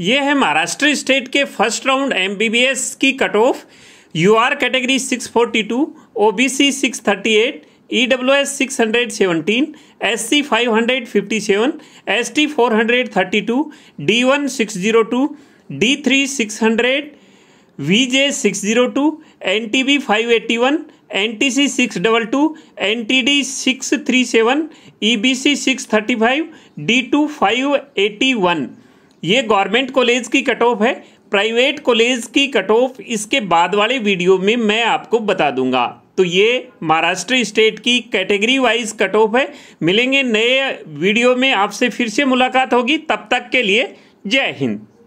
ये है महाराष्ट्र स्टेट के फर्स्ट राउंड एम की cut off U R category 642, forty two O B C six thirty eight E W S six hundred seventeen S C five hundred fifty seven S T four hundred thirty two D one six zero two D three six hundred V J six zero two N T B five eighty one N T C six double two N T D six three seven E B C six thirty five D two five eighty one ये government college की cut off है private college की cut off इसके बाद वाले video में मैं आपको बता दूंगा तो ये महाराष्ट्र स्टेट की कैटेगरी वाइज कट ऑफ है मिलेंगे नए वीडियो में आपसे फिर से मुलाकात होगी तब तक के लिए जय हिंद